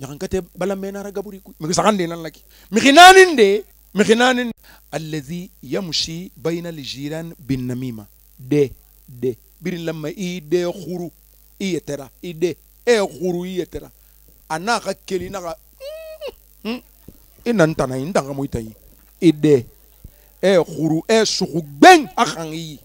ñaxankate hmm. bala menaraga ɓuri kuy mixi saxan de nan laki mixi nanin de mixi nanin alladi yamshi bayna aljiran binnamima de de birin lama i de xuru i yetera i de e xuru i yetera a naa xa keli naxa hmm. hmm. i nan tana i ntanga moy tayi i de e xuru e suxu gbeng a xang i yi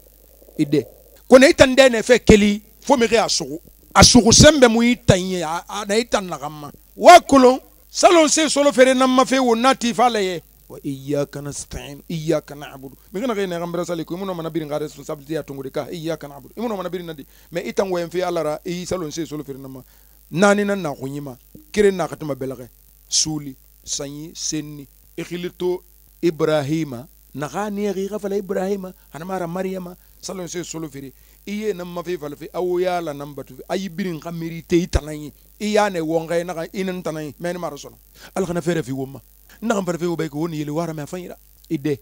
i de kone i tan dene fe keli fo mixi a suxu asugu sɛn bɛɛ mun y'i ta in ye a na i ta naga ma waa kolon salon se solo feere na ma fe wo na ti fa la ye wa iyyaka nasta'in iyyaka na'budu mi kana kai na gambara sali ko mun mana birin ga responsibility ya tungure ka iyyaka na'budu mun mana birin nadi me itan wayen fe alara i salon se solo feere na ma nani nan na kunyima kire na katuma belaga suli sanyi senni ikhilito ibrahima naga ne ga fala ibrahima hanamara maryama salon se solo feere iye na mafi falfi awo ya la nan batu ayi birin ka merite itanayi iya ne wonga na ka inan tanayi men maro sono al kana fere fi woma na kan fere fi ko woni yele wara ma fanyira ide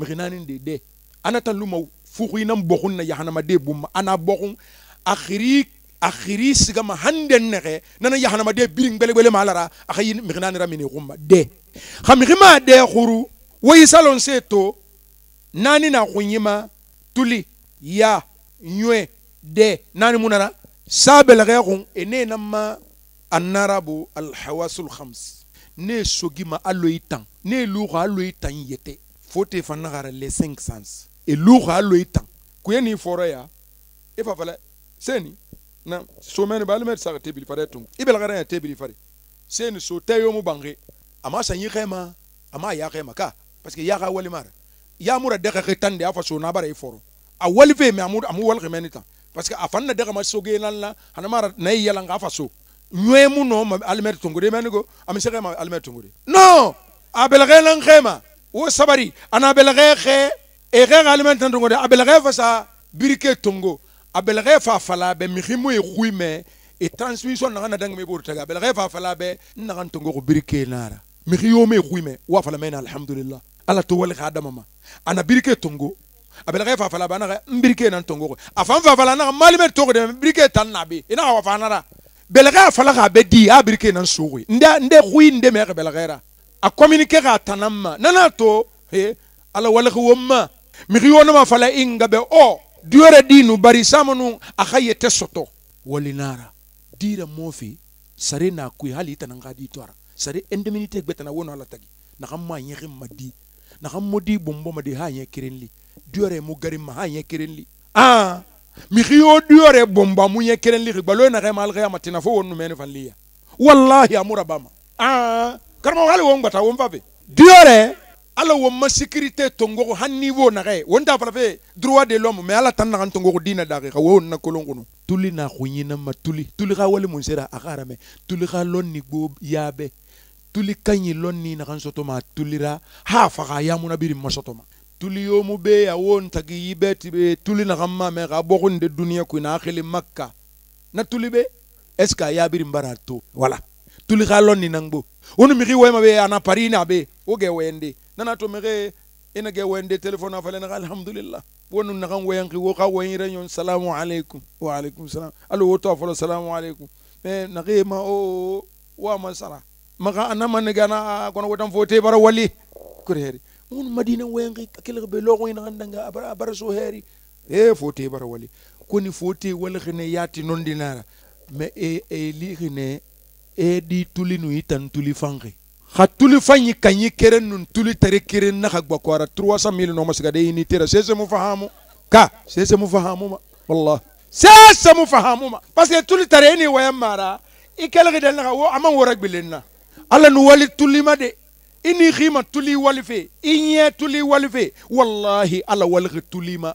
mekhinani de de anata lumaw fuku inan bokun na yahana ma de bumma ana bokun akhiri akhiri siga ma handen ne nana yahana ma de birin bele bele malara akhay mekhinani ramini gumma de khamkhima de khuru wayisalon seto nani na kunyima tuli ya nywe de nani munana sabel ghaygun ene namma annarabu alhawasul khams ne sogima aloyi tan ne lugo aloyi tan yete fote fana gara les cinq sens e lugo aloyi tan kuyeni foro ya e fa fala seni na somene balmer sa tebili fare tun ibel gara ya tebili fare seni so tayo mu bange ama sanyi khema ama ya khema ka parce que ya ga wali mara ya mura de ga tan de afa so na bara e foro a wali me amu amu wal gemeni parce que afan na daga ma soge nan la hana mara nay yala nga faso nyoe mu no ma almer tungure men go am se ma almer tungure no a belage nan khema wo sabari ana belage khe e khe almer tungure a belage fa sa birike tungo a belage fa fala be mi khimu e me e transmission nana na dang me bor taga belage fa fala be na kan ko birike nara mi khiyome me wa fala men alhamdulillah ala to wal khadama ma ana birike tungo a belaka fa fala bana mbirike nan tongo a fan fa fala na mali me togo de mbirike tan na be ina wa fa nara belaka fala ka be di a birike nan sugo nda nde hui nde me ka belaka ra a communique ka tanamma nana to he ala wala ko wamma mi ki wona ma fala inga be o diore dinu bari samanu akaye tesoto walinara dira mofi sare na ku hali tanan ga di tora sare endeminite gbetana wona ala tagi na kam ma yegi madi na kam modi bombo madi ha ye kirenli duore mo gari ma hanye kerenli ah mi xiyo duore bomba mu ye kerenli xi gbalo na xema wonu men fanliya wallahi amura bama ah karma wali won gbata won fabe duore ala wo ma sécurité tongogo han niveau naxe wonta fala fe de l'homme mais ala tan naxan tongogo dina daxe xa wowon na kolon tuli na xuñinama tuli tuli xa wale mun sera axa tuli xa lon ni gbo yaabe tuli kaɲi loni ni naxan sotoma tulira ha faxa yamuna biri ma tuli yomu be ya won tagi yibe tibe tuli na gamma me ga bogun de duniya ku na akhili makka na tuli be est ya bir mbara wala tuli galon ni nangbo wonu mi riwe mabe ana parina be o ge wende nana to mi ge ina ge wende telephone afale na alhamdulillah wonu na kan wayan ki wo ka wayin re salamu alaikum wa alaikum salam alo wo to afalo salamu alaikum me na ge ma o wa masara maka anama ne gana kono wotan fote bara wali kurheri un madina wengi kilo be logo ina nga abara abara so heri e fote bara wali kuni fote wala khine yati non dinara me e e li khine e di tuli nu itan tuli fangi ha tuli fanyi kanyi keren nun tuli tare keren na hakwa khagwa kwara 300 mil no masiga de ini tera sese mu fahamu ka sese mu fahamu ma wallah sese mu fahamu ma parce que tuli tare ni wayamara ikelgi dalna wo aman worak bilenna alla nu wali tuli ma de ini xima tuli walife i ɲɛ tuli walife wallahi ala walixi tulima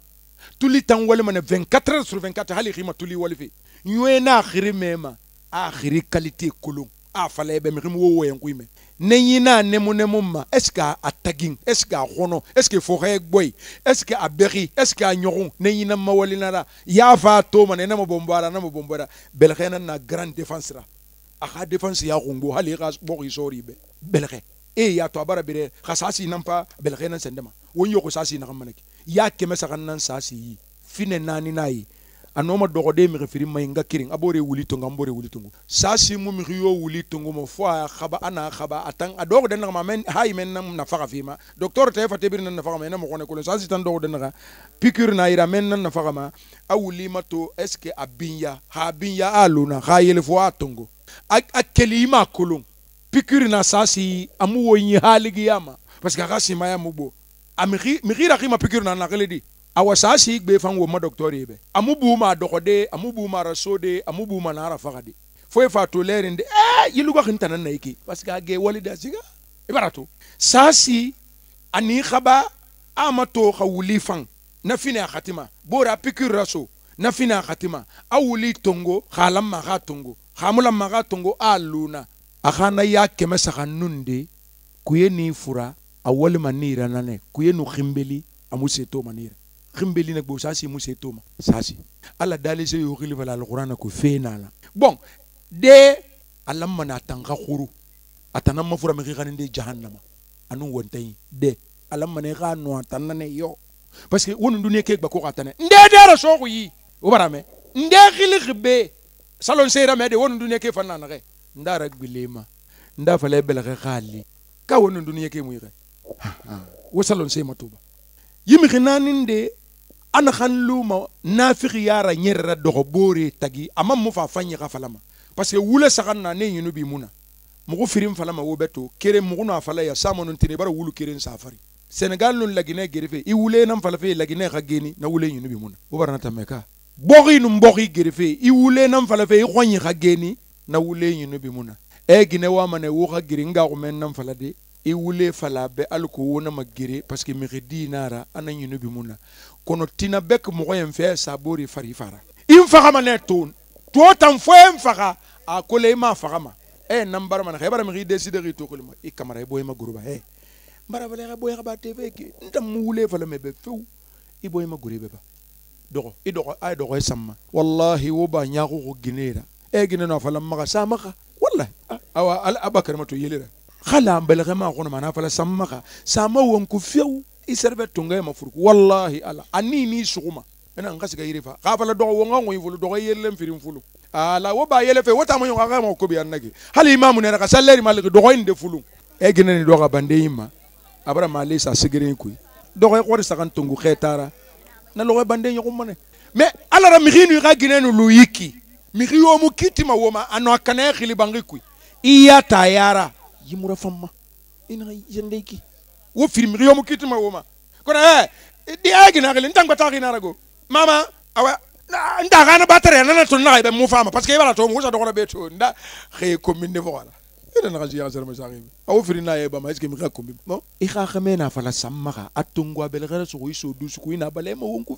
tuli tan walima ne 24 heures sur 24 hali xima tuli walife ɲoye n'a xiri mema a xiri qualité kolon a fala bɛ mi ximi wo woyen mɛ ne ɲina nemu nemu ma est ce que a tagin est ce que a xɔnɔ est ce que foxɛ gboyi est ce que a bexi est ce que a ɲɔgun ne ɲina ma walinara y'a fa to mana ina ma bonbara na ma bonbara belxɛ na na grande défense ra a xa défense ya xungo hali i xa boxi sori be belxɛ e ya to abara bere khasasi nan pa bel khainan sendema won yoko sasi na kamana ki ya keme sa kanan sasi yi fine nani nayi anoma dogo de mi refiri mai nga kirin abore wuli to ngambore wuli to sasi mu mi yo wuli to mo fo khaba ana khaba atan adogo de na ma men hay men nam na faga fima docteur te fa tebir nan na faga men mo kone ko sasi tan dogo de na piqûre na ira men nan na faga ma awuli mato est ce que abinya ha abinya aluna khayel fo atongo akeli ma kulung pikiri na sasi amu wo nyi haligi yama parce que aka sima ya mubo amiri mirira kima pikiri na na keledi awa sasi gbe fan wo ma docteur yebe amu bu ma dokode amu bu ma rasode amu bu ma nara fagade foye fa to lerinde eh yilugo khintana na iki parce que age walida siga ibarato e sasi ani khaba ama to khawuli fan na fina khatima bora pikiri raso na fina khatima awuli tongo khalam ma khatongo khamula ma khatongo aluna akana ya kɛmɛ saga nun de ku ye nin fura a walima ni yira nanɛ ku ye nu ximbeli a mu se to ma ni yira ximbeli ne gbo sasi mu se to ma sasi ala dalise yo xili fala alqur'ana ko fe na la bon de ala mana tanga khuru atana ma fura mi xani de jahannama anu wontay de ala mana ga no atana ne yo parce que wonu dunie ke gba ko atana nde de ra so yi o bara me nde xili xibe salon seira me de wonu dunie ke fanna na ge nda ra gbilema nda fala belge gali ka wono duniya ke muiga wo salon se matuba yimi khinanin de an khan luma nafiqi yara nyerra dogo bore tagi amam mu fa fanyi ga falama parce que wula saganna ne yinu bi muna mugu firin falama wo beto kere mugu na fala ya samonu tini bara wulu keren safari senegal nun lagine gerefe i e wule nan fala fe lagine ga geni na wule yinu bi muna wo barna tameka bogi num bogi gerefe i e wule nan fala fe i e khonyi ga geni na wule ɲinu bi mun na e eh, gine wa mana wo ka giri nga ko men nan fala de i wule fala be al wo wona ma giri parce que mi di nara ana ɲinu bi mun kono tina bek mo yen fe sabori fari fara in faga mane to to tan fo en faga a ko le ma faga ma eh, e nan bar mana hebara mi decide ri to ko ma i kamara e boy ma guruba e eh. mbara bale ga boy ga ba tv ke ntam wule fala me be feu i e boy ma gure be ba dogo i e dogo ay e dogo samma wallahi wo ba nyaago go ginera egina na fala maga sa maga wallahi awa al abakar mato yelira khala am balagha ma gona mana fala sam maga sa ma won ku fiu isarbe tunga ma furku wallahi ala ani ni suguma ina ngasi ga yirifa ka fala do wonga ngoy fulu do yelle firin fulu ala wo ba yele fe wota mo ngaga ma ko bi annaki hal imamu ne ka salleri malik do inde fulu egina ni do ga bande yima abara mali sa sigire ku do ko ko sa kan tungu khetara na lo bande yugumane me ala ra mihinu ga ginenu lu yiki mixi yomu kitima woma ano a kana xilibangi kui i ya ta yara yimura wo firi mixi woma kono e eh, di a gina xili ntangba ta xinara go mama awa nda xana batare nana to naxa ibe mu parce que i tomu wusa doxora be to nda xe commune ne foxala ida naxa siya serma saxibe awo firi bama est ce que mi xa na fala sammaxa a tongu a bele xere soxo i so dusuku i na bala ma wonku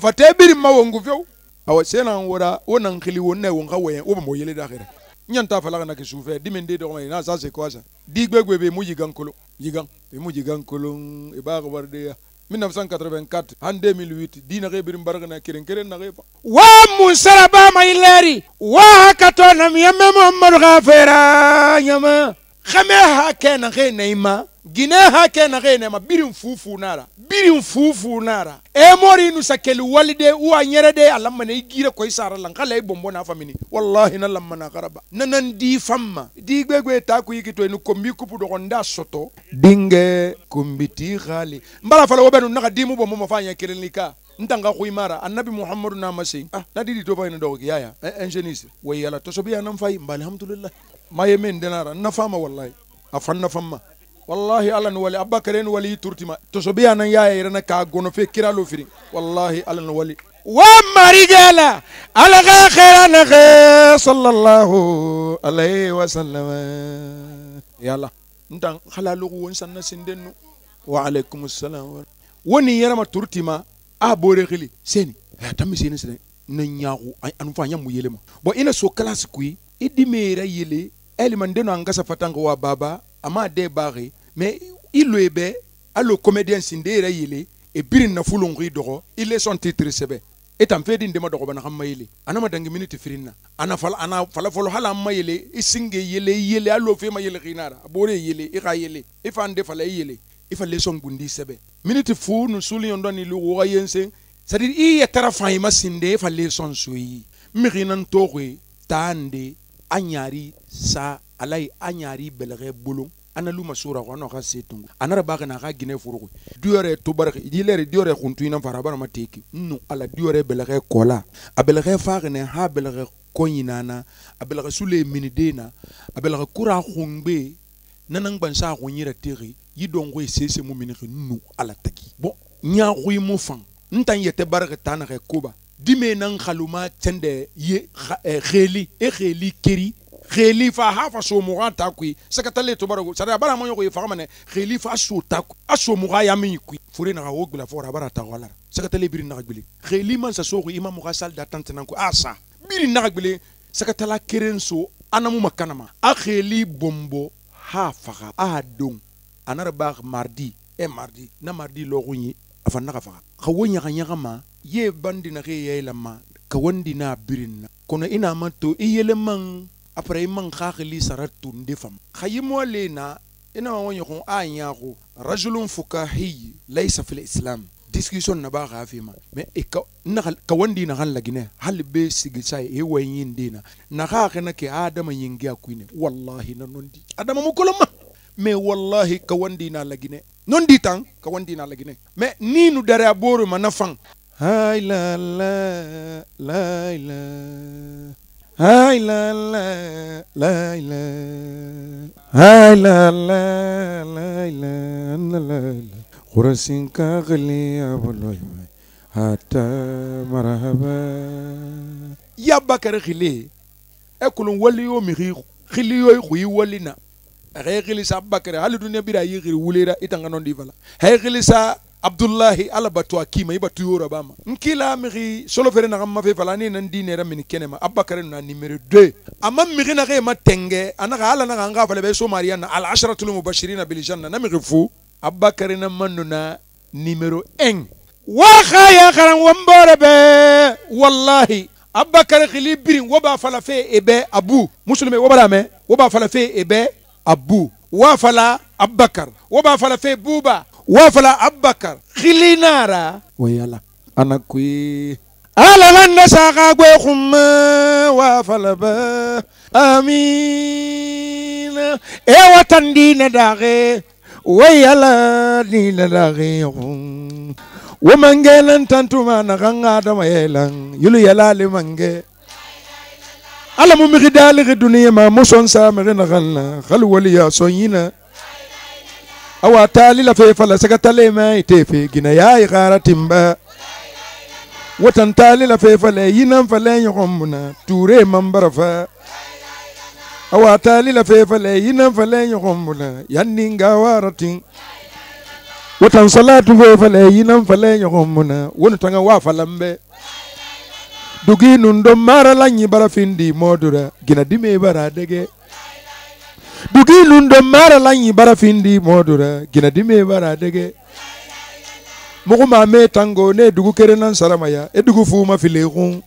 fate biri ma wonku awa sena wora wonan khili wonne won ka wen wo mo yele dakhira nyan ta fala kana ke sufɛ dimi de dɔgɔma ina sa se kɔsa di gbegbe be mu yigan kolon yigan be mu yigan kolon i e b'a kabar de 1984 han 2008 di nage birin barga na kirin kirin nage e fa wa mun saraba mai lari wa hakato na miyamma muhammadu ghafira nyama xeme ha kena xe neyma gine ha kena xe neyma birin fufunara birin fufunara emori nu sakeli walide uwa nyere de a lammana i gire koy sara lan xa la i e bombo na famini wallahi na lammana xaraba nanan di famma di gbegbe ta ku yikito nu kombi kupu doxonda soto dinge kombiti xali mbala fala wo naka dimu bombo ma fanya ɲa kirenli ka ntanga kuimara annabi muhammadu na masi ah nadidi to bayina dogo yaya eh, ingéniste wayala tosobiya nan fayi mbali alhamdulillah ما يمين دينارا نفهم والله أفن نفهم والله ألا نولي أبا كرين ولي ترتما تصبي أنا يا إيرنا كأغنو في كرا لوفري والله ألا نولي وما رجالا ألا خير صلى الله عليه وسلم يلا نتان خلالو ونسان سندنو وعليكم السلام وني يرما ترتما أبوري خلي سيني تمي سيني سيني نياغو أنفانيا مو يلما بو إنا سو كلاسكوي إدي ميرا يلي ele mandeno angasa fatango wa baba ama de bari mais iloebe alo comédien sindera yele e birin na fulongo idogo ile son titre sebe etan fedi ndema dogo bana hamma yele ana madangi minute firinna ana fala ana fala folo hala amma yele isinge e yele yele alo fe ma ginara bore yele e ga yele e fande fala yele e fa leson gundi sebe minute fu nu suli yondo ni lu wo yense c'est i ya fa ima sinde e fa leson suyi mi ginan togwe tande an yari sa ala ye an yari bɛlɛgɛ bolon analu masura ko anɔ ka se tungu anara baga na ka gine furugo diore to baraka dilere diore kuntu ina fara bara mateki nu ala diore belage kola abelage fagne ha belage konyinana abelage sule minidena abelage kura khungbe nanan bansa ko nyira tiri yidon ko e sese mu miniki nu ala taki bon nya ko mu fan ntan yete baraka tanaka koba dime nan khaluma tende ye kheli eh, e kheli keri kheli fa ha fa so muga ta kui sekatale to baro sada bara mo yoko e fa mane kheli fa so ta kui aso muga ya mi kui fure na ho gula fora bara ta wala sekatale biri na gbele kheli man sa so ko imam muga sal da tante nan ko asa biri na gbele sekatala keren so anamu makanama a kheli bombo ha faga a don anarba mardi e mardi na mardi logo nyi afanna ka faga khawo nyaga nyaga ma ye bandina ge yaylanma ka wandina birin na kono ina ma to i man apara i man xaxili saratu tunde fam xa yimoa le na ina ma wonyo ko a ɲaxo rajulun fukahi laysa fil islam discussion na ba xaa fima mais i e ka naxa ka wandi naxan gine hali be sigi ye e wayin dina na naxa xena ke adam yinge a kuine wallahi na nondi adama mu koloma mais wallahi ka wandi na lagine nondi tan ka wandi na lagine me ninu dare a boru ma na fan هاي لا لا لا لا هاي لا لا لا لا هاي لا لا لا لا لا لا خرسين كغلي أبو الوجمع حتى مرحبا يا بكر خلي أكلون ولي يوم خلي يوي ولينا غير خلي سابكر هل الدنيا بيرا يغير وليرا إتنغنون دي فلا هاي خلي سابكر abdullahi ala bato a kiima i bato yora bama nkila mixi solofere naxa mafe fala ani nan dinera mini kenema abubakare na numéro 2 ama mixi naxa ma tenge a naxa ala naxa nxa fale be somariya na al asharatul mubashirina biljanna na mixi fu abubakare na mannu na numéro 1 waxa ya xaran wambore be wallahi abubakare xili birin wo ba fala fe e be abu musulme wo barame wo ba fala fe e be abu wa fala abubakar wo ba fala fe buba wafala abubakar xilinara wayala ana kuy alalan na saka gwe kuma wafala ba amina e watan dina dage wayala dina dage wo mange lan tantuma na ganga da yulu yala le ala mu mi dali duniya ma muson sa mi na ganna waliya son yina awa tali la fee fala saka talee mɛ i tee gina ya i kaara timba watan tali la fee fala yinan fala ɲɔgɔn muna tuure man barafa awa tali la fee fala yinan fala ɲɔgɔn muna yanni nga waara watan salatu fee fala yinan fala ɲɔgɔn muna wonu tanga waa fala dugi nun don mara la ɲi barafin di mɔdura gina dime bara dɛgɛ dugi lundo mara lanyi bara findi modura gina dime bara dege mugu ma me tango ne dugu kere nan sarama ya e dugu fu ma file kun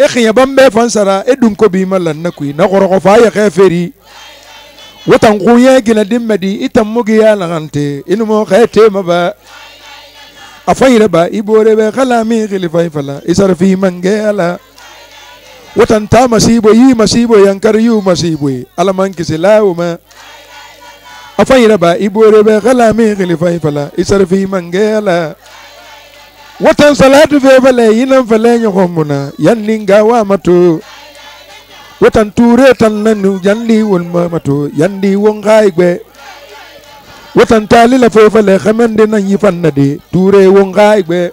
e khiya bambe fan sara e dun ko bi malan na kui na goro fa ya khaferi watan kuye gina dimme di itan mugi ya lagante inu mo khate ma afayra ba ibore be khala mi khilifai fala isar fi mangela wotanta masibwe yi masibwe yankar yu masibwe alamankisi lawuma afayira ba ibore be gala mi khili fay fala fi mangela watan salatu fe fala yinan fala nyokomuna yanninga wa matu watan ture tan nanu yandi won matu yandi won gay gaigbe watan talila fe fala khamande nan yifannade ture won gay gaigbe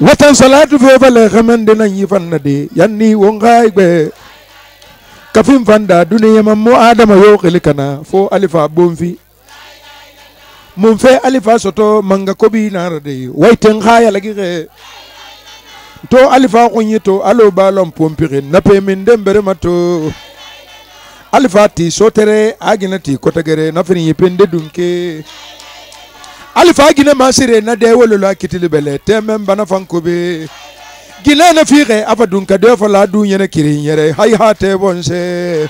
watan salatu fefale xamande nañi fanna de yanni won xay ɓe kafin fanda duniya man mo adama yo xili kana fo alifa bon fi alifa soto manga koɓi nara de wayten xayalagi xe to alifa xunyi to alo balon pompi xin nape min den berema to alifa ti sotere agina ti kotagere nafirin yipende dunke alifa gine masire na de wolo la kitili bele temem bana fanko gine na fiqe afa dun ka de fala du nyene kiri yere hay ha te bonse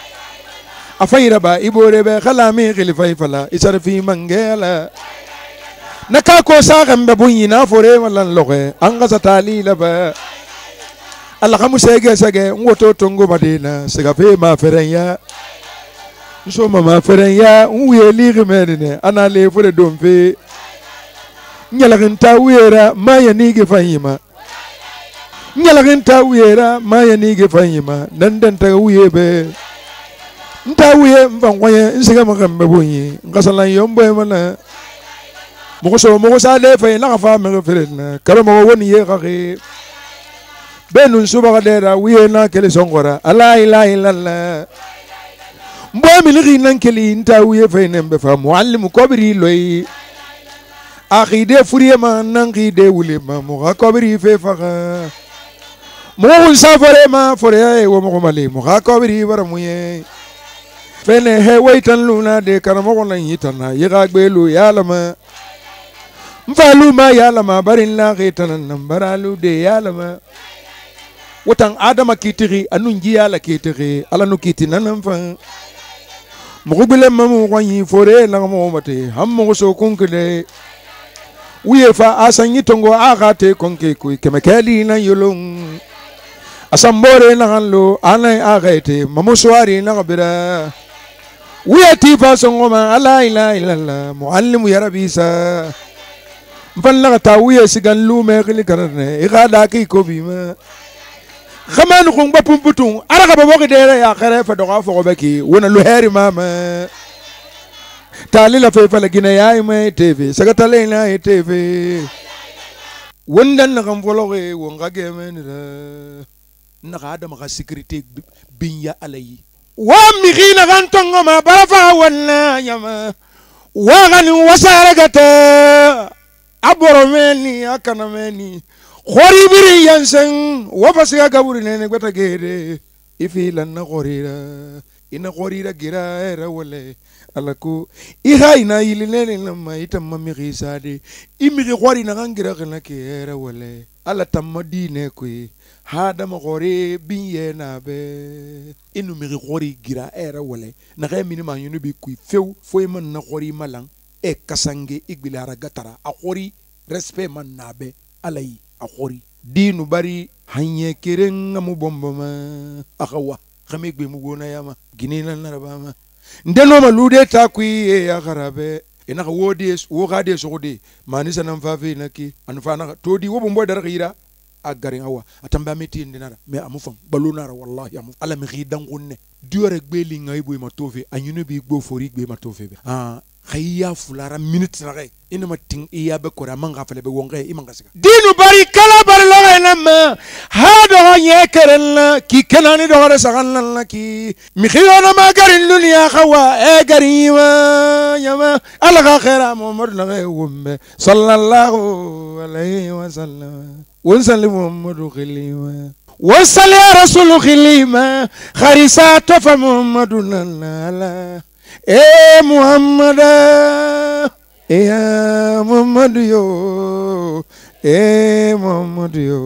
afa iraba ibore be khala mi khilfa fala isarfi mangela na ka ko sa gambe bunyi na fore walan loge an ga satali la ba kamu sege sege ngoto tongo madina sega fe ma ferenya nsoma ma ferenya nwuye ligi menene ana le fure don fe nyalakin ta maya nige fahima nyalakin ta maya nige fahima nan dan ta be nta wuye mfan kwanye nsiga makambe bonyi nkasalan yombo mana mogo so mogo sa fa me referena kala mogo woni ye ga ge be nun wiye na kele songora ala ila ila la mbo mi ni nan kele nta wuye fe nembe fa muallim kobri loyi akide furiyema nankide wulema moga kobiri fe faga mugun sa ma fore ay wo mo male moga kobiri mu ye fene he waitan luna de karamogo na yitana yiga gbelu yalama mfaluma yalama barin la gitana lu de yalama watan adama kitiri anun jiya yala kitiri ala nu kitina nan fa mugu bilema mu gwanyi fore la mo mate ham mo so kunkile uyefa asan yitongo agate konke kuy kemekali na yolong asambore na hanlo anai agate mamuswari na bira وياتي فاسونغوما لا اله الا الله معلم يا ربي سا مفلغ تاوية سيغان لو ميغلي كرن إغادا كي كوبي ما خمان خون بابون بطون أرغب بوغي ديري آخر فدغافو بكي ونا لو هيري ماما talila fe fala gina yayi mai tv saga talila yayi tv wondan na kan folo ge won ga ge men da na ga adam ga security bin ya alayi wa mi gina kan tongo ma barafa walla yama wa gani wasara gata aboro meni akana meni khori biri yansen wa fasiga gaburi nene gwata gere ifi lanna khorira ina khorira gira era wale ala ko i haina i lama ma mixi saade i mixi xwarina xan gira xena ke yere wale ala tamma dine koye hadama xore bin ye nabe i nu mixi xori gira ere wale naxe mini ma yunu bi kui few fo i man na xori ma e kasange i gbilara gatara a xori respect man nabe ala yi a xori dinu bari hanye keren ŋa mu xa wa xame gbe mu gonayama ginenal narabama nde no ma lude ta ku ye ya garabe ina ka wodi wo ga de so de mani sanan fa fe na ki an fa na to di wo bumbo dar gira a garin hawa a tamba meti ndinara me amu fam balonara wallahi amu ala mi gidan gunne diore gbeli ngai bu e ma tofe anyune bi gbo fori gbe ma tofe ah خيا فلارا مينت راغي انما تين ايا بكورا من غفله بي وونغي اي مانغاسا دينو باري كلا بار لا لا نما هذا هو يكرن كي كناني دوغرا لا لا كي مخيو انا ما غير الدنيا خوا اي غريما يما الغا خيرا محمد لا وم صلى الله عليه وسلم ونسلم محمد خليما وصلي يا رسول خليما خريسا تفهم لا لا يا محمد يا محمد يا محمد يا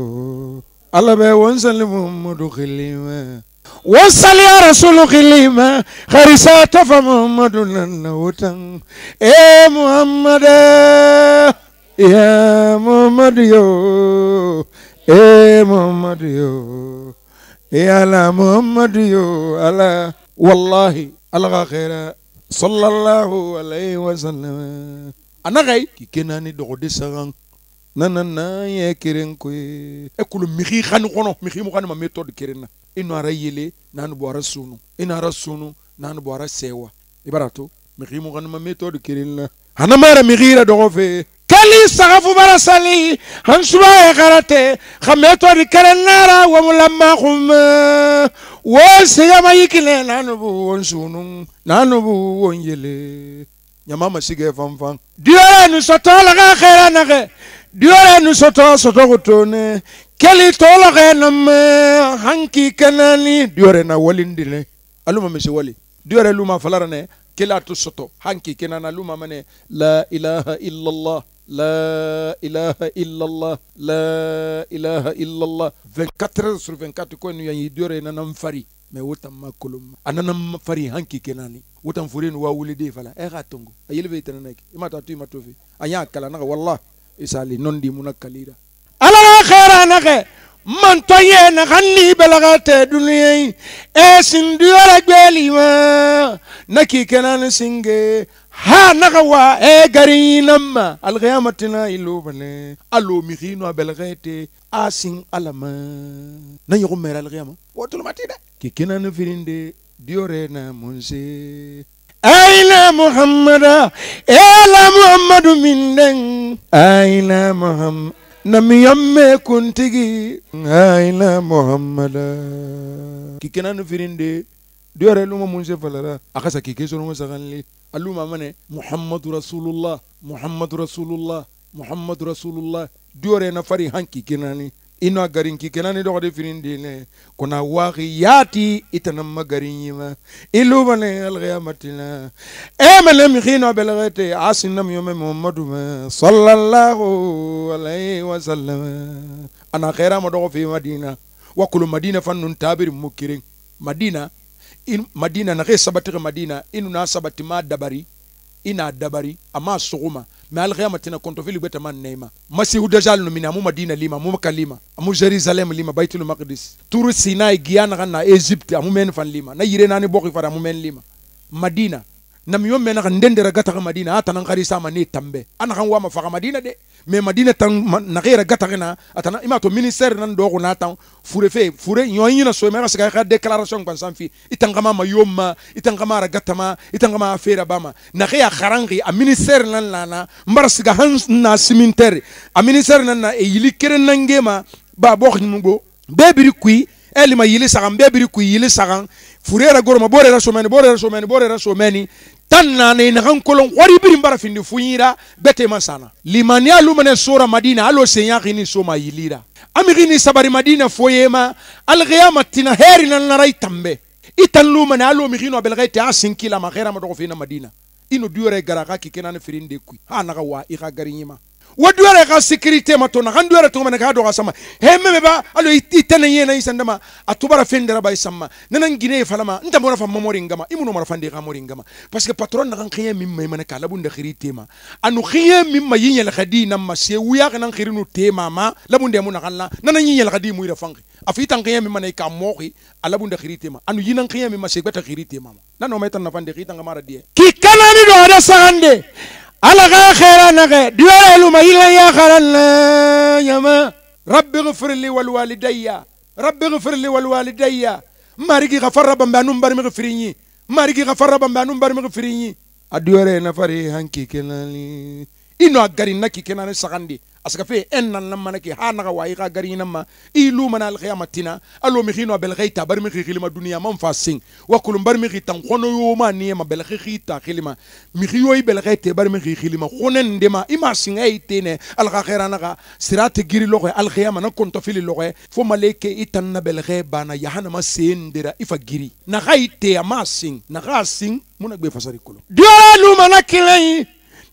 الله بي وانسل محمد خليما وصل يا رسول خليما خرسات فمحمد نوتن يا محمد يا محمد يا محمد يو يا محمد يا الله والله الله خير sallallahu alayhi wa sallam anagai ki kenani dogode sagan nana na ye keren ko e kulu mihi khani kono mihi mo khani ma method kerena ino ara yele nan bo ara sunu ina ara sunu nan bo ara sewa ibarato mihi mo khani ma method kerena hanamara mihi ra dogo fe كلي سغف برسلي هنسوا غرته خميتو ركر النار وملما خم وسيا ما يكلي نانبو ونسونو نانبو ونجلي نما مسيغي فان فان ديورا نسوتو لغا خيرا نغي ديورا نسوتو سوتو غتوني كلي تولغي نم هنكي كناني ديورا نولين ديني ألوما مسي والي ديورا لوما فلارني كلا تسوتو هنكي كنانا لوما مني لا إله إلا الله La ilaha illallah la ilaha illallah 24 heures sur 24 ko nu yan yidore nanan fari me wotan ma kolom ananan fari hanki kenani wotan foren wa wulide fala e ga tongo ayelbe tanana ki ima ta tu ima tofi anya kala naga wallah isali non di munakalira ala khaira naga man toye na ganni belagate duniyai e sin duyara gweli ma naki kenani singe ha wa e garinamma alkiyamatina ilobane alo mixino a belxete a sin alama na ɲoxu mera alkiyama wotolomati de ke kenani firinde diore na monse aina muhammada ela muhammadu minden aina muhammad namiyamme kuntigi aina muhammada kikenani firinde diore luma munse falara a kasa kike sorongo saganli alluma mane muhammadu rasulullah muhammadu rasulullah muhammadu rasulullah diore na fari hanki kenani ino garinki kenani dogode firindine kona waxi yaati itanamma garinyima ilubane alqiyamatina emene mixino belexete asinnam yome muhammaduma sallallahu alayhi wasallam ana xerama dogo fi madina wa kulu madina fan nun tabiri mukirin madina in madina na ge sabatege madina i nu na sabati ma dabari i na dabari a ma sogoma ma alkiyama tena kontofili gweta ma nema masihu dajal nu mini amu madina lima amu maka lima amu jerusalem lima baitul maqdis turu sinai giya naga na egypte amu men fan lima na yire nani boki fara amu men lima madina namiyo mena kan dendera gata madina atana ngari sama ne tambe ana kan wama faka madina de me madina tan na gera gata kana atana ima to ministère nan do na tan fure fe fure nyoyina so mera saka ka declaration kan sanfi itan kama ma yomma itan kama ra gata ma itan kama afera bama na gya kharangi a ministère nan lana mbar saka hans na cimetière a ministère nan na e yili keren nangema ba bokh nugo be biri kui elima yili sagan biri ku yili sagan furera goroma borera someni borera someni borera someni tan nana inagan kolon wari birin bara findi fuyira bete masana limani alumene sura madina alo senya gini soma yilira ami gini sabari madina foyema alqiyama tina heri nan narai tambe itan lumene alo mi gino belgaite asinkila magera madogo fina madina ino diore garaka kikenane firinde kui ha naga wa iga garinyima wadu yɛrɛ ka sécurité ma tona kan du yɛrɛ tɔgɔ k'a dɔgɔ sama he mɛ ba alo i tɛnɛ yɛ na i san dama a tobara fɛn dara ba i e san ngine ye fala ma fa mamori e in i munɔ mara fande ka mori in parce que patron na kan kiyɛ min ma e k'a labu da kiri ma a nu kiyɛ min ma yi ma se wuya kana kiri nu ma ma labu da mun na kan la na mu yɛrɛ fan a tan kiyɛ min ma ka mɔki a labu da ma a nu yi na ma se gbɛta kiri ma na n'o ma i ta nafa tan ka mara k'i kana ni dɔ wɛrɛ على غير نغير ديالو ما إلا يا خلانا يا ما ربي غفر لي والوالدي ربي غفر لي والوالدي مارجي غفر ربا بانون بار مغفريني مارجي غفر ربا بانون بار مغفريني أديوري نفري هنكي كلاني إنو أغاري نكي كلاني سغاندي askafe en nan nan manake ha naga wayi ga gari nan ma ilu mana al qiyamatina allo mi khino bel ghaita bar mi khilima dunya man fasin wa kulum bar mi khitan khono yo ma ni ma bel khita khilima mi khiyo bel ghaita bar mi khilima khonen ndema ima singa itene al khaira naga sirat giri logo al qiyama na konto fili logo fo maleke itan na bel ghaiba na yahana ma sendira ifa giri na ghaite ma sing na gasing muna gbe fasari kolo diara lu mana kilai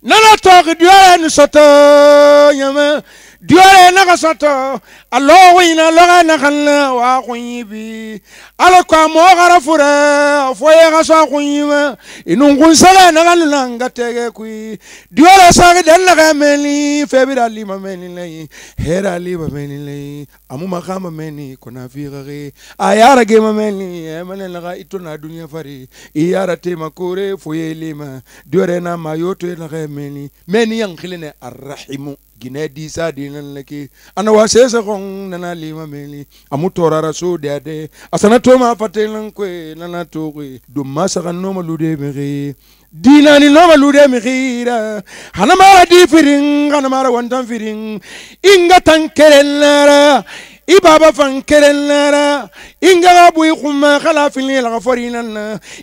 réduit, duare ni nous diore naga soto allo ina loga nakanna wa kunyibi ala kwa mo gara fure foye ga so kunyima inun kun sala naga lunanga tege kui diore sagi den naga meli febira lima meli nei hera lima meli nei amu makama meni kona figa ge ayara ge meli emane naga ituna dunia fari iyara tema kore foye lima diore na mayoto naga meli meni yang khilene arrahimu gine disa dinan a ana wase sa kon nana lima meli amu torara so de de asana to ma fatelan kwe nana to kwe dum masa kan no malude mege dinani no malude megira hana mara di firin hana mara wantan firin inga tankerellara ibaba fan kerenara inga bui kuma khala fili laga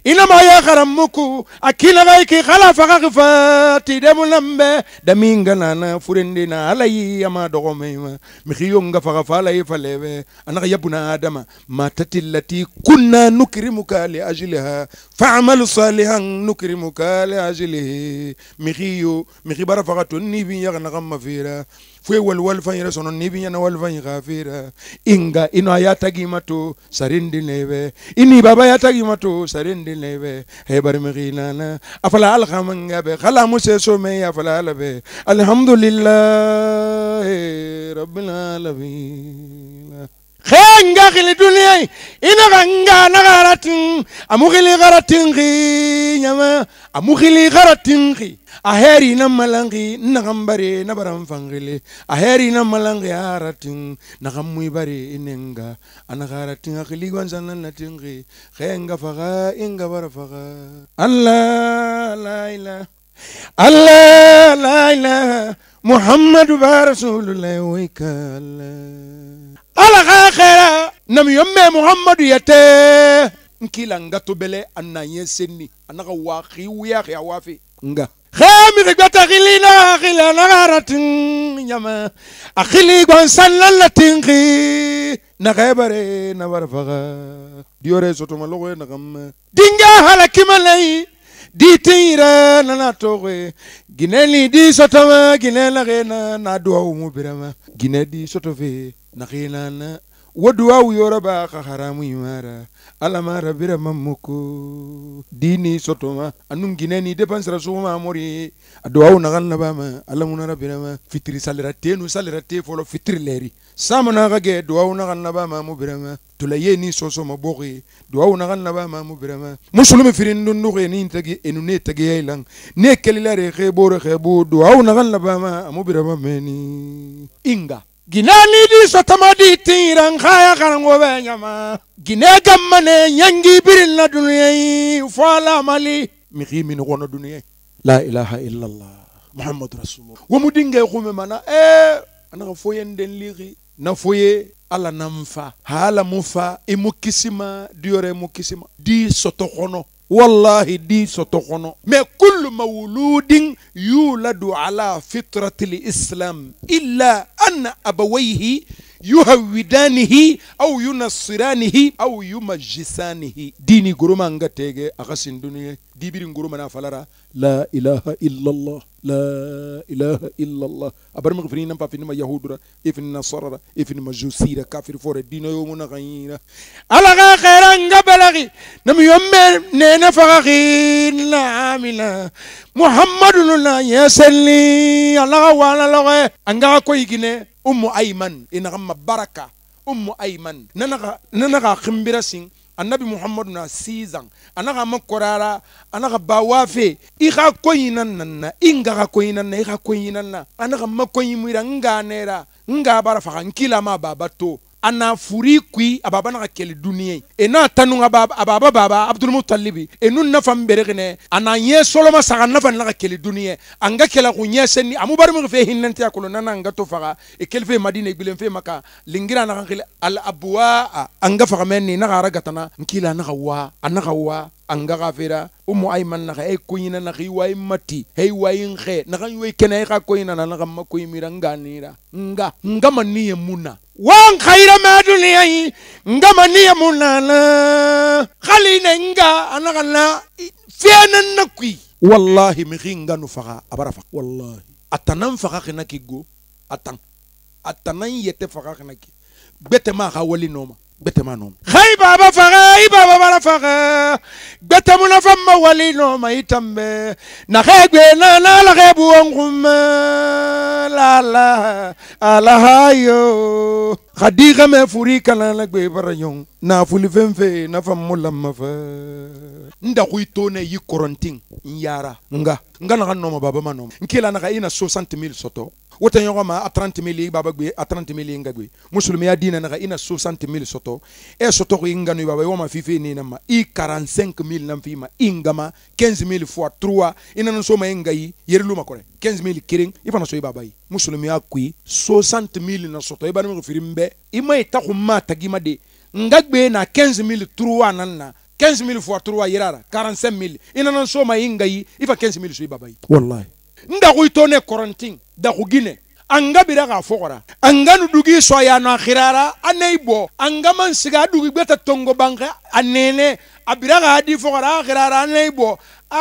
ina ma ya kharamuku akina ga ki khala faga gfati lambe daminga nana furende na alayi ama dogo mema mikhiyonga faga fala ifalebe anaga yabuna adama matati lati kunna nukrimuka li ajliha fa'mal salihan nukrimuka li ajlihi mikhiyo mikhibara faga tunni bi yagna gamma fira fue wal wal fa yira sono ni binya wal fa gafira inga ino ayata gimato sarindi neve ini baba yata gimato sarindi neve he bar mghilana afala al khamanga be khala muse so me afala al be alhamdulillah rabbil alamin خنجا خلي دنيا إن غنجا نغارتين أمو خلي غارتين غي نما أمو خلي غارتين غي a heri na malangi na bare na baram fangile heri na malangi aratin na mui bare inenga anagaratin akili na natingi khenga faga inga bara faga allah la ila allah la ila muhammad wa rasulullah waika allah ala ga khera nam yomme muhammad yate nkila nga tobele ananye senni anaga wa khiwiya wafi nga خامر قطع خلينا خلا نغارة يما أخلي قوان سنة لتنخي نغيبري نبرفغا ديوري سوتو ملوغي نغم دينجا هلكي ملاي دي تيرا نانا توغي جنة لي دي سوتو جنة لغينا نادوا ومبرما جنة دي سوتو في نغينا wo duwawu yɔrɔba ka haramu imara alama rabira mamoko dini sotoma anu ginɛni depansira sogoma amori a duwawu nagal nabama alamuna rabirama fitiri salira tenu salira te fɔlɔ fitiri lɛri samana ka gɛ duwawu nagal nabama mu birama tula ye ni sosoma boge duwawu nagal nabama mu birama musulumi firin dunduge ni tagi enu ne tagiya ilan ne kelilare xebore xebo duwawu nagal nabama amu birama meni inga ginani di sotamadi tiran khaya karango be nyama gine gammane nyangi birin na duniya fala mali mihi min gono duniya la ilaha illa allah muhammad rasulullah wo mudinge khume mana e anaga foyen den ligi nafoye ala namfa hala mufa imukisima diyore kisima di soto kono wallahi di soto kono me kullu mawludin yuladu ala fitrati lislam illa anna abawayhi yuhawidanihi au yunasiranihi au yumajisanihi dini guruma nga tege aga dibirin guru mana falara la ilaha illallah la ilaha illallah abar mi fini nan papini ma yahudura ifini nasarara ifini majusira kafir fore dino yo muna kayira ala ga khairan ga balagi nam yomme ne ne faga khina amina muhammadun la yasalli ala wala lawe anga ko igine ummu ayman ina gamma baraka ummu ayman nanaga nanaga khimbira sing annabi muhammadu na sizan ana ka ma kɔrara ana ka ba waafe i ka koyi na nanna i nga ka koyi na na i ka koyi na na ana ka ma koyi mira nga nera nga bara faga nkila ma baba to ana furi kui ababa na kele duniye e na tanu ababa ababa baba abdul mutalibi e nun nafa mberegne ana ye soloma saga nafa na kele duniye anga kela kunye seni amubar mu fe hinnanti akolo nana anga to faga e kele fe madina e bilen fe maka lingira na kele al abwa anga faga menni na gara gatana nkila na wa ana wa anga gafira umu man na hay kuina na i wai e mati hey wai e nge na kan wai e kenai ka kuina na na ma kui mira nira nga nga maniye muna wan khaira ma duniya yi nga maniye muna na khalina nga naxa na fenan na kui wallahi mi nga nu faga abara faga wallahi atanan faga kina ki go atan atanan yete faga kina ki gbete ma wali noma gbẹtẹmá nù. xayi baba faga i baba bara faga gbẹtẹmuna fẹ ma wali nọ ma i tẹmẹ naxẹ gbẹ nana laxẹ buwọ nkunmẹ lala alahayo xadi xamẹ furi kalan la gbẹ bara ɲɔn nafuli fɛn fɛ nafa mu lamma fɛ. n daku i to ne yi kɔrɔntin n yara nga n ka naga nɔ ma baba ma nɔ ma n kila naga i na soixante mille sɔtɔ. wote ɲɔgɔn ma a 30 mil i baba gbe a 30 mil i nga gbe musulmiya dina naga e i na 60 mil sɔtɔ e sɔtɔ ko i nga no i baba i wama fife ni na ma i 45 mil na fi ma i nga ma 15 mil fois 3 i na so ma i nga yi yerilu ma kɔrɛ 15 mil keren i fana so i baba yi musulmiya kui 60 mil na sɔtɔ i e ba ni firi mbɛ i ma i ta ko ma tagima de nga gbe na 15 mil 3 na na 15 mil fois 3 yerara 45 mil i na so ma i nga yi i fa 15 mil so i baba yi wallahi ndaku itone korontin daku gine anga bira k'a fɔ kɔra anga nu dugi sɔ yan nɔ a xirara a ne bɔ anga man sigi a dugi gbɛtɛ tongo bankɛ a nɛnɛ a bira k'a di fɔ kɔra a xirara a ne bɔ a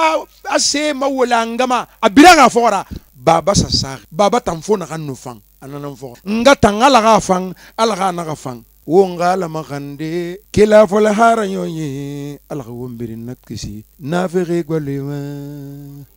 a se ma wele anga ma a bira k'a fɔ kɔra baba sasa baba tan fo na ka nu fan a nana fɔ nga tan ala k'a fan ala k'a na ka fan wongala makande kila fola hara nyonye alaka wombiri nakisi nafege gwalewa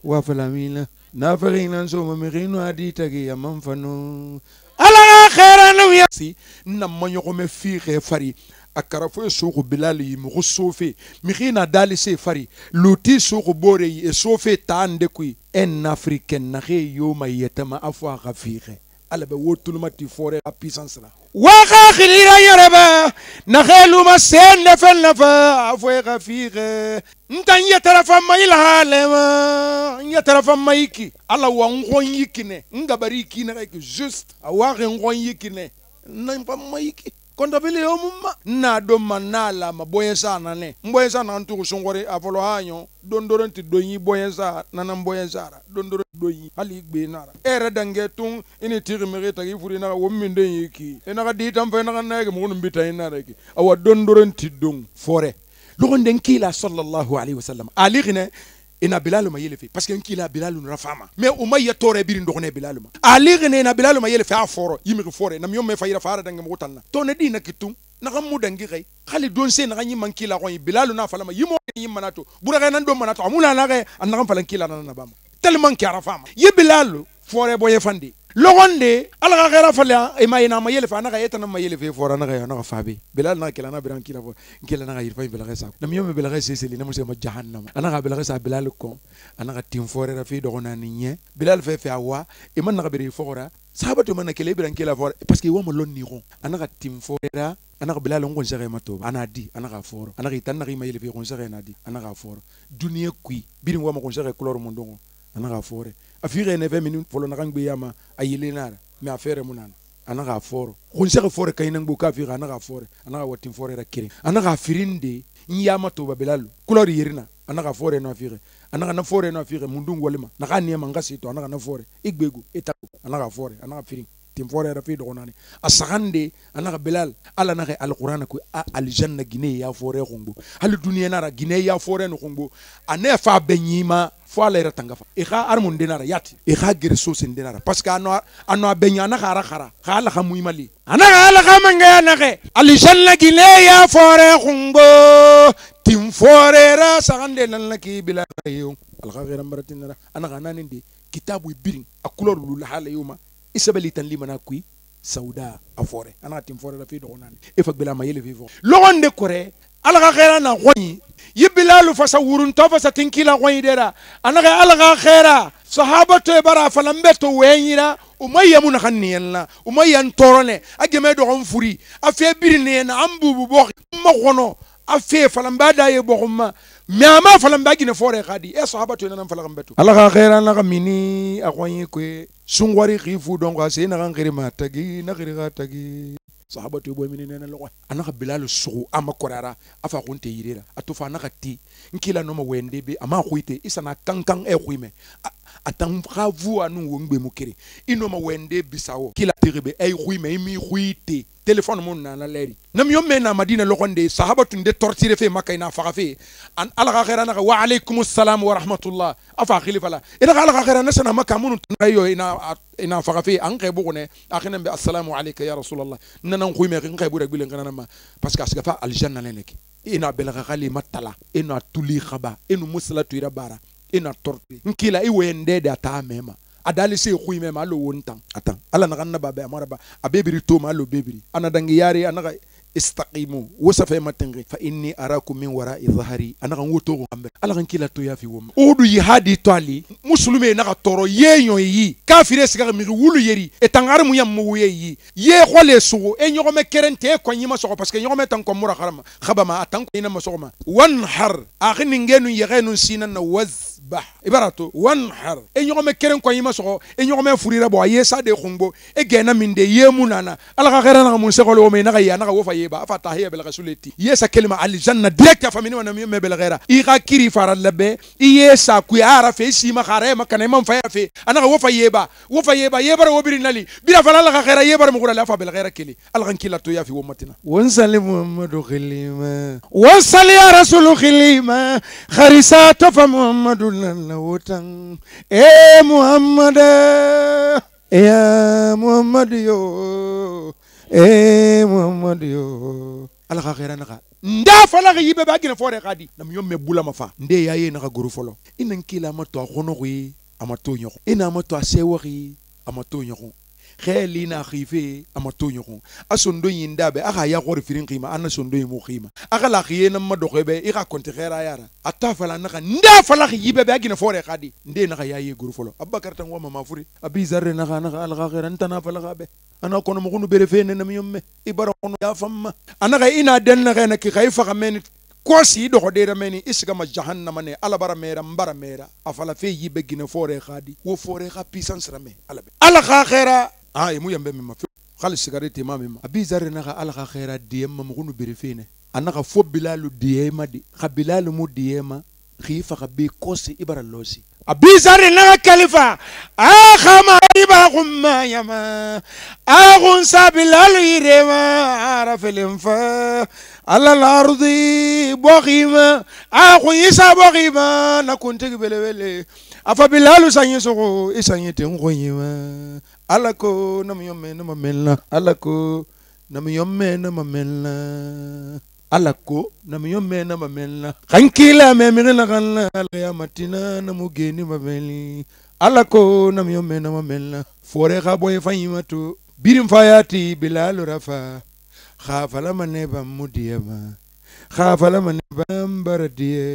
wafalamina nafege nansoma mekinu aditage ya manfano ala khera nuya si namma nyokome fiqe fari akara fo suku bilali mugu sofe mikina dali se fari luti suku bore e sofe tande kui en afriken nahe yoma yetama afwa fiqe ala bɛ wo tuluma ti fɔrɛ a puissance la. waka xilira yɛrɛ ma naxeluma sen nafa nafa a fɔ e ka fi kɛ. n ta n yɛtɛrɛfa mayi lahalɛma n yɛtɛrɛfa mayi ki ala wa n xɔn yi kinɛ n gabari yi kinɛ ka ki juste a waa kɛ n xɔn yi kinɛ n na n pa mayi ki. konto bili yomuma nna donma nna lama boyensa nane mboyensa nan tugu songori a fɔlɔ ha ɲɔ dondoron ti donyi boyensa nana boyensara dondoron ti donyi hali i gbe nara e eh, yɛrɛ dange tun i ni tigimege ta k'i furi naga wo min den y'i ki i eh, naga di tan fɛ eh, naga nayege mɔgɔ nin bi ta i nara ki awa dondoron ti don fɔrɛ lɔgɔnden kila sallallahu alaihi wasallam ali ginɛ ina bilal ma yele fe parce que nkila bilal no rafama me o maye tore birin do ne bilal ma ali gene na bilal ma yele fe aforo yimi ko fore na miyo me fayira fara dange mo tanna to ne dina kitum na kam mudangi kay khali don se na ganyi mankila ko bilal na falama yimo yim manato buraga nan do manato amuna na ga an na kam falan kila na na bama tellement ki arafama ye bilal fore boye fandi logon de ala ka xɛra fale i ma yena ma yelefe ana xa yetana ma yelefe fora ana xaya ana xa fabe bela na kela ana beran kila fo nkela ana xa yirfa i belaxe sako nam yome belaxe seseli nam sema jahannama ana xa belaxe sa belal kom ana xa tin forera fi doxona ni ɲe belal fe fe a wa i ma naxa bere i foxora sahabatu mana kela i beran kila fora parce que i wama lon nixon ana xa tin forera ana xa belal ngon saxe ma toba ana di ana xa foro ana xa itan naxa i ma yelefe xon saxe na di ana xa foro duniye kui birin wama xon saxe couleur mun dongo ana xa fore afika ene vingt minute folo nakan gbe yama ayele nara me afere munana ana ka foro gonse fore kaina ngbo ka afika ana ka fore ana ka watin fore ra kiri ana ka firin de nyama to babelalo kulori yerina ana ka fore na afika ana ka na fore na afika mundungu walema naka niema ngasi to ana ka na fore igbego etako ana ka fore ana ka firin tim fɔra yɛrɛ f'i dɔgɔnani a sagan ala a naga bilal ala naga alquran ko a janna gine ya fore fɔrɛ al dunya na ra gine ya fore no kongo ane fa benyima fo ala yɛrɛ tanga fa i ka armu denara yati e i gere so sen denara parce que ano ano benya na ɲa naga ara kara ka ala ka muimali a naga ala na mangaya al janna gine ya fore fɔrɛ tim fore ra sagan de la k'i bila ka ye alaka gɛrɛ maratin a ana naani de kitabu ibirin a kulɔr lulahala y'o ma isabeli tan limana kui sauda a fore ana tim fore la fi do nani e fa bela ma yele vivo logon de kore ala ga khera na goni yi fa fasa wurun to fa sa tinkila goni dera ana ga ala ga khera sahaba to e bara fa lambe to wenyira umayya mun khanniyan ma umayya torone ageme do gon furi afi birne na ambu bo ma a afi fa lamba da ye bo ma miama fa lamba gine fore xadi e sahaba to e nan fa lamba to ala ga khera na mini a goni ko sungwari xi fu donc a sei naxan xiri ma tagi na xiri xa tagi sahabatu boy mini nena loxoy a naxa bilal suxu a ma korara a fa xun te yirira a to fa naxa ti n kila noma wende be ama xuy te i sana kankan e xuy me atambra vu anu wongbe mukere inoma wende bisawo kila terebe ay eh, rui me mi rui telefone mon nana leri nam yomme na madina lokonde sahaba tunde tortire fe makaina ina fe an ala wa alaykum salam wa rahmatullah afa khilifa la ina ala ga khairan sana makka ina ina faga fe an kai e bugune akhina bi assalamu alayka ya rasulullah nanan me kana e ma parce que asga fa aljanna leneki ina belga khali matala ina tuli khaba ina musala tuira bara inatorti nkila iwe ndede ata mema adali se khu mema alo wontan atan ala naga na babe amaraba abebiri to ma alo bebiri anadangi yare anaga istaqimu wasafa e matengi fa inni araku min wara'i dhahri anaga ngoto ko ambe ala kan kila to yafi woma udu yihadi tali muslume e naga toro yeyo e yi kafire siga mi wulu yeri etangare mu yam mu yi ye khole sugo e nyogo me kerente ko nyima soko parce que nyogo me tan ko mura kharama khaba ma atan ko ina masoma wanhar akhni ngenu yegenu sinan waz bah ibarato b'a to wanhar e ɲɔgɔnmɛ kelen kɔɲi ma sɔgɔ e ɲɔgɔnmɛ furi yɛrɛ de kunbo e gɛnna min de ye mun nana ala ka hɛrɛ naga mun sɛgɔle o mɛ naga ye a naga wofa ye ba fa ta heya bɛlaka sule ti ye sa direct a famini wana mɛ bɛlakɛra i ka kiri fara labɛn yesa ye sa kuya a yɛrɛ fɛ i si ma ka arɛ ma kana i ma fa ya fɛ a naga wofa ye ba wofa ye ba ye bara wo biri nali bira fala ala ka hɛrɛ ye bara mugura la fa bɛlakɛra kele ala kan kila to ya fi wo matina wansali muhammadu khilima wansali ya rasulu khilima kharisa tofa muhammadu na wotan e muhammada ya e muhammadu yo e muhammadu yo ala ka hɛrɛ naka nda fana ka yibe ba gina fɔre ka di nam yɔn mɛ bula ma fa nde y'a ye naka goro fɔlɔ i nan kila ma to a kɔnɔ ko ye a ma to ɲɔgɔn i n'a ma to a sɛwɔ ye a ma to ɲɔgɔn xe lina xife ama to ɲɔgɔn a sondo yin da bɛ a ka ya xɔri firin xima a na sondo yin mo xima a ka la xiye na ma e doxe bɛ i ka kɔnte xɛra yara a ta fala naxa nda fala xi yibe bɛ a gina fɔre xa di nde naxa ya ye guru fɔlɔ abubakar tan wa mama furi a bi zarre naxa naxa ala xa xɛra ntana fala xa bɛ a na kɔnɔ mugunu bere fe nena miyɔn mɛ e i bara kɔnɔ ya famma a naxa i na den naxa na ki xa i e faxa mɛni kosi dogodera meni isigama jahannama ne ala bara mera mbara mera afala fe yibe gine fore khadi wo fore kha pisan srame ala be ala kha khera a imu yambe mema fe hali sigareti ma mema abi zare naga ala ka khaira diyema mugunu birifine anaka fo bilalu diyema di ka bilalu mu diyema khifa ka bi kosi ibara losi abi zare naga kalifa a khama iba gumma yama a gunsa bilalu irema arafelem fa ala lardi boxima a xun isa boxima na kuntigi belebele afa bilalu sanyi sogo i e alako na mu yommee na ma mel na alako na mu yommee na alako na mu yommee na ma mel me mi la xan la alqiyamatina na mu génni ma meli alako na mu yommee na ma mel na foore xa boy fayimatu birim bilalu rafa xaafala ma ne bam mu diyama xaafala ma ne bam bara diye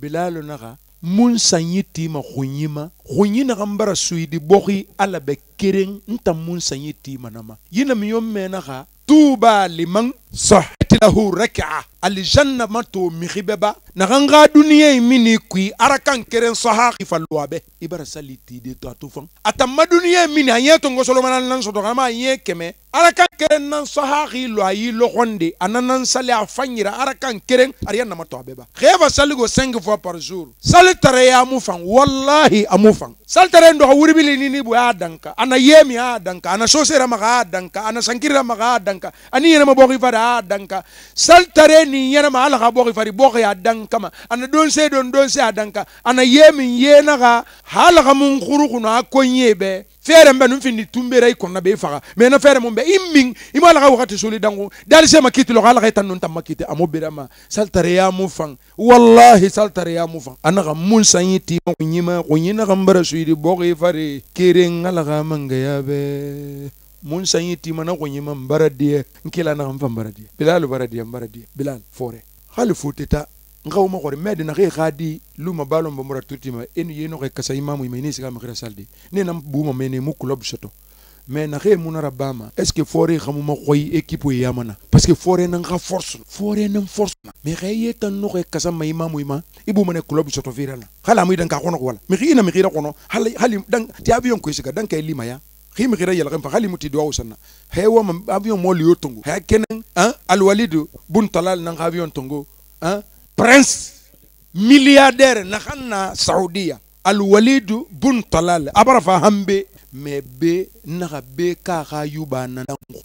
bilalu naxa mun sanyi tima ma hunyima hunyina gambara suidi bohi ala be keren nta mun sanyi tima na nama yina miyon mena ha tuba liman sohitila hu raka alijanna mato mihibeba naxanga duniye mini kui arakan keren saha ifalluwabe ibara sali tide to atu fan atamma duniye mini aye tongosolomana nan sotoxama aye keme arakan keren nan saha xi lo ayi loxonde ananan sali a fanɲira arakan keren ariya a abe ba xefa saligo 5 fois par jour sali tareya amu fan wallahi amu fan sali tare ndoxa wuribili nini bo a danka a na yemi a danka a na sosera maxa a danka a na sankirira maxa a danka ani yenema boxi fada ya danka sal tare nin ɲɛnama ala ka bɔki fari bɔki a dan kama ana donse don donse a danka ana ye yena ka hala mun kuru kuno a koɲe fere mbe num findi tumbera i konna be faga me na fere mumbe immin ima laga wakati soli dangu dal se makiti lo kala kaitan nun tamakiti amo berama saltare ya mufang wallahi saltare ya mufang anaga mun sanyiti kunyima kunyina gambara suidi bogi fare kere ngala ga manga mun sanyi timana ko yima mbara die nkila na mfa mbara die bilal bara die mbara die bilal fore hali futita ngaw ma gore mede na ge gadi luma balon ba mura tutima en yeno ge kasa imamu imeni siga makhira saldi ne nam buma mene mu club shoto mais na ge munara bama est ce que fore xamu ma xoy équipe yamana parce fore na nga force fore na force mais ge ye tan no ge kasa ma imamu ima ibu mane club shoto virana hala mu dan ka kono wala mi xina mi xira kono hali dan ti avion ko siga dan kay lima ya khim gira yal khim khali muti duwa usanna he wa mam avion mol yo tongo he kenen hein al walid bun talal nan avion tongo hein prince milliardaire na khanna saudiya al walid bun talal abara fa hambe me be naga be ka ga yuba na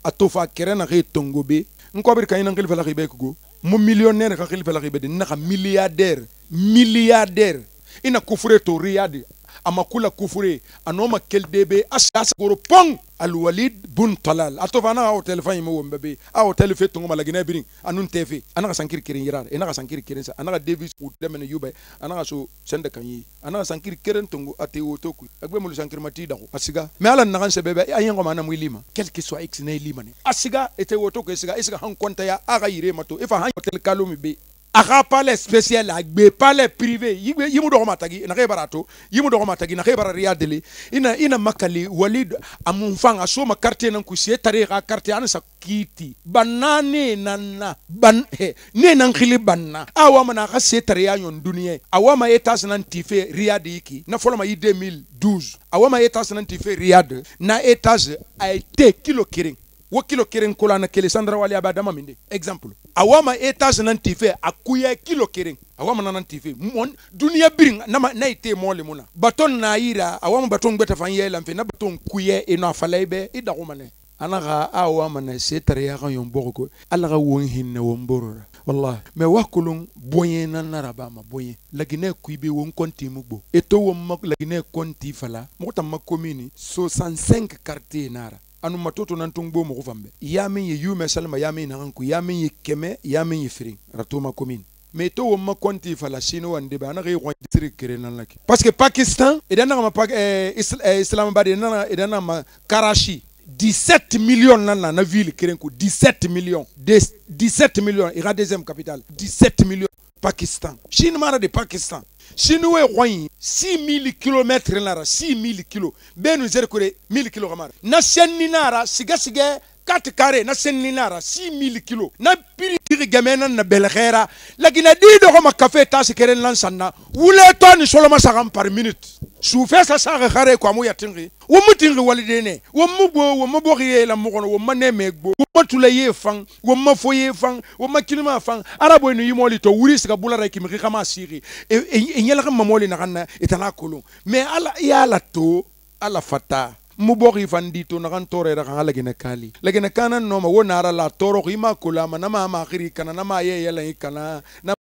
atofa kerena ge tongo be nko bir kayina ngil fala khibe ko mo millionnaire ka khil fala khibe de naga milliardaire milliardaire ina kufure to riyadi amakula kufure anoma keldebe asasa goro pong alwalid bun talal atofa ana o telefon yimo wombe be a o telefe tongo mala gina birin anun tefe ana sankir kirin yirar ina sankir kirin sa ana davis u demene yube ana so sende kanyi ana sankir kirin tongo ate woto ku agbe mulu sankir mati da ko asiga me ala nagan se bebe ayen ko mana mu lima quel que soit x ne lima ne asiga ete woto ku asiga asiga han konta ya aga yire mato ifa han hotel kalumi be aka pale spécial agbe pale privé yigbe yimu dogo matagi na kay barato yimu dogo matagi na kay bara riya dele ina ina makali walid amun fanga so ma quartier nan kusie tariqa quartier an sa kiti banane nanna ban he eh, ne nan khili banna awa mana ka se tariya yon duniye awa ma etas nan tife riya de yiki na folo ma yi 2012 awa ma etas nan tife riya de na etas a été kilo kiring wo kilo keren kolana kele sandra wali aba dama minde exemple awama etage nan tife akuya kilo keren awama nan tife mon dunia birin nama na ite mole muna baton na ira awama baton gbeta fan yela mfe na baton kuye ino afalaibe ida gumane anaga awama na setare ya kan yomboko alaga won hinne womborora wallahi mɛ wa kolon bɔɲɛ na nara b'a ma bɔɲɛ laginɛ ku i be wo n kɔnti mu gbo e to wo ma laginɛ kɔnti fala mɔgɔ ta ma komini 65 quartier nara anu matoto nan tun gbomo kufambe ye yume salma yami min nanku yami ye keme yami ye firin ratuma komin meto to wo ma konti fala sino wande ba na ga yon tiri kere laki parce que pakistan idan na ma pak eh, isl, eh, ma karachi 17 millions nan na ville keren 17 millions des 17 millions ira deuxième capitale 17 millions pakistan chine mara de pakistan chinois ye gɔn ye six mille kilomètres nara six mille kilo bɛɛ nu zeri kore mille kilo kamara na sɛnni nara sigasigɛ kati kare na nara, 6000 kilo na piri gamena gemena na belghera lakini di lan sanna wule par minute sufe sa sa khare kwa mu yatingi wo mutingi walidene ye la mugono wo mane megbo wo ye fang wo fang wo fang arabo ni yimoli to wuri sika bulara ki mi siri e, e, e na kana etala kolon mais ala ya la to ala fata mu bɔxi mubori vandito nagan torera kan lagene kali lagene kana no ma wonara la toro ima kulama nama ma akhiri kana nama ye kana ikana